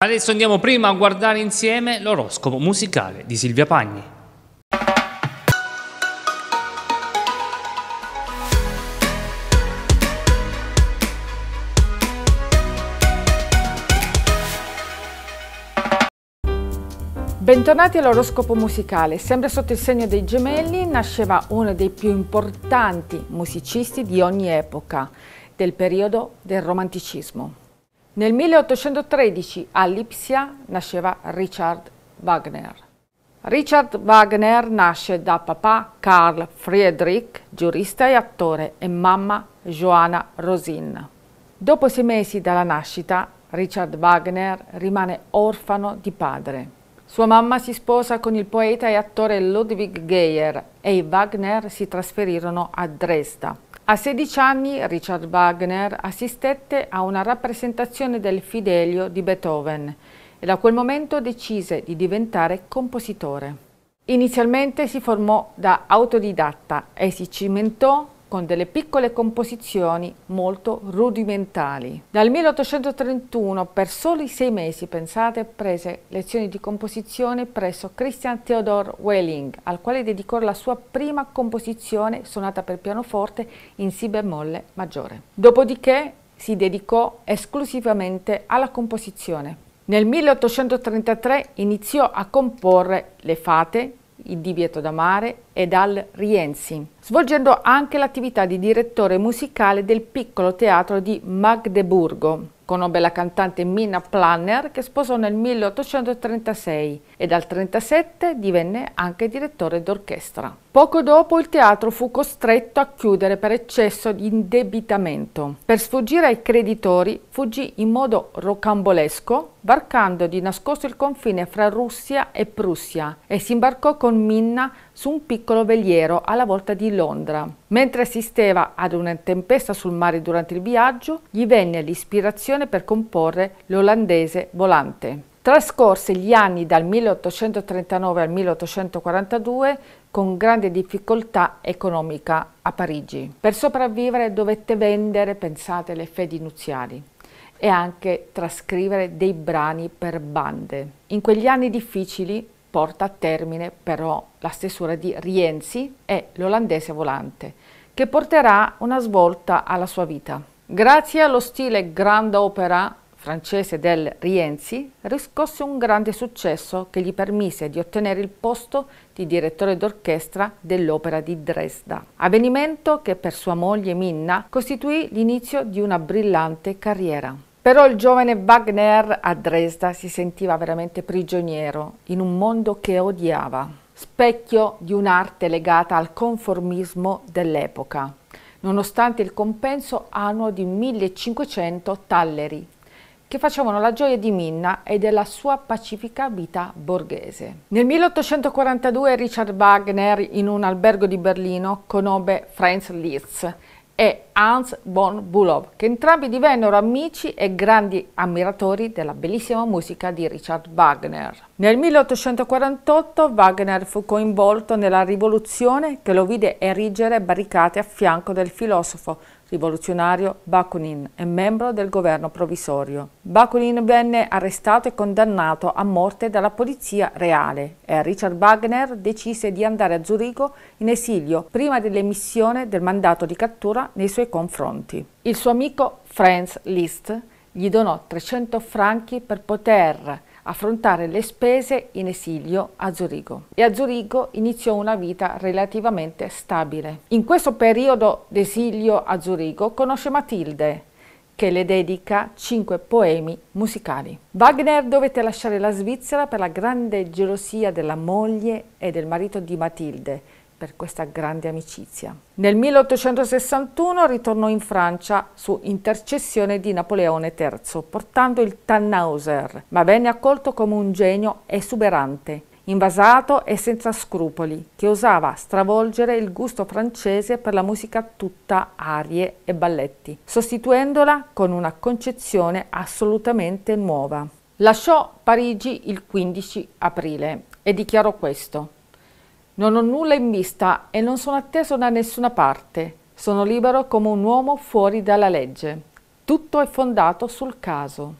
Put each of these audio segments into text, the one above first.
Adesso andiamo prima a guardare insieme l'oroscopo musicale di Silvia Pagni. Bentornati all'oroscopo musicale, sempre sotto il segno dei gemelli nasceva uno dei più importanti musicisti di ogni epoca del periodo del romanticismo. Nel 1813 a Lipsia nasceva Richard Wagner. Richard Wagner nasce da papà Carl Friedrich, giurista e attore, e mamma Johanna Rosin. Dopo sei mesi dalla nascita, Richard Wagner rimane orfano di padre. Sua mamma si sposa con il poeta e attore Ludwig Geyer e i Wagner si trasferirono a Dresda. A 16 anni Richard Wagner assistette a una rappresentazione del Fidelio di Beethoven e da quel momento decise di diventare compositore. Inizialmente si formò da autodidatta e si cimentò con delle piccole composizioni molto rudimentali. Dal 1831 per soli sei mesi, pensate, prese lezioni di composizione presso Christian Theodor Welling, al quale dedicò la sua prima composizione suonata per pianoforte in Si bemolle maggiore. Dopodiché si dedicò esclusivamente alla composizione. Nel 1833 iniziò a comporre Le fate, il divieto d'amare e dal Rienzi, svolgendo anche l'attività di direttore musicale del piccolo teatro di Magdeburgo. Conobbe la cantante Mina Planner che sposò nel 1836 e dal 1937 divenne anche direttore d'orchestra. Poco dopo il teatro fu costretto a chiudere per eccesso di indebitamento. Per sfuggire ai creditori fuggì in modo rocambolesco, varcando di nascosto il confine fra Russia e Prussia e si imbarcò con Minna su un piccolo veliero alla volta di Londra. Mentre assisteva ad una tempesta sul mare durante il viaggio, gli venne l'ispirazione per comporre l'olandese volante. Trascorse gli anni dal 1839 al 1842 con grande difficoltà economica a Parigi. Per sopravvivere dovette vendere, pensate, le fedi nuziali e anche trascrivere dei brani per bande. In quegli anni difficili porta a termine però la stesura di Rienzi e l'olandese volante, che porterà una svolta alla sua vita. Grazie allo stile grand opera francese del Rienzi, riscosse un grande successo che gli permise di ottenere il posto di direttore d'orchestra dell'Opera di Dresda, avvenimento che per sua moglie Minna costituì l'inizio di una brillante carriera. Però il giovane Wagner a Dresda si sentiva veramente prigioniero in un mondo che odiava, specchio di un'arte legata al conformismo dell'epoca, nonostante il compenso annuo di 1500 talleri che facevano la gioia di Minna e della sua pacifica vita borghese. Nel 1842 Richard Wagner in un albergo di Berlino conobbe Franz Liszt e Hans von Bülow, che entrambi divennero amici e grandi ammiratori della bellissima musica di Richard Wagner. Nel 1848 Wagner fu coinvolto nella rivoluzione che lo vide erigere barricate a fianco del filosofo rivoluzionario Bakunin e membro del governo provvisorio. Bakunin venne arrestato e condannato a morte dalla polizia reale e Richard Wagner decise di andare a Zurigo in esilio prima dell'emissione del mandato di cattura nei suoi confronti. Il suo amico Franz Liszt gli donò 300 franchi per poter affrontare le spese in esilio a Zurigo e a Zurigo iniziò una vita relativamente stabile. In questo periodo d'esilio a Zurigo conosce Matilde, che le dedica cinque poemi musicali. Wagner dovette lasciare la Svizzera per la grande gelosia della moglie e del marito di Matilde, per questa grande amicizia. Nel 1861 ritornò in Francia su intercessione di Napoleone III, portando il Tannhauser, ma venne accolto come un genio esuberante, invasato e senza scrupoli, che osava stravolgere il gusto francese per la musica tutta arie e balletti, sostituendola con una concezione assolutamente nuova. Lasciò Parigi il 15 aprile e dichiarò questo. Non ho nulla in vista e non sono atteso da nessuna parte. Sono libero come un uomo fuori dalla legge. Tutto è fondato sul caso.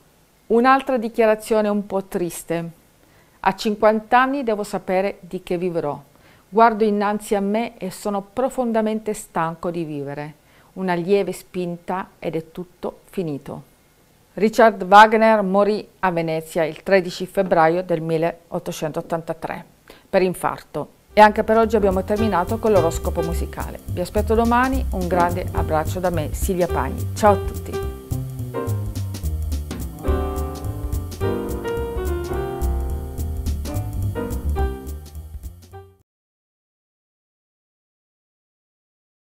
Un'altra dichiarazione un po' triste. A 50 anni devo sapere di che vivrò. Guardo innanzi a me e sono profondamente stanco di vivere. Una lieve spinta ed è tutto finito. Richard Wagner morì a Venezia il 13 febbraio del 1883 per infarto e anche per oggi abbiamo terminato con l'oroscopo musicale. Vi aspetto domani, un grande abbraccio da me, Silvia Pagni. Ciao a tutti!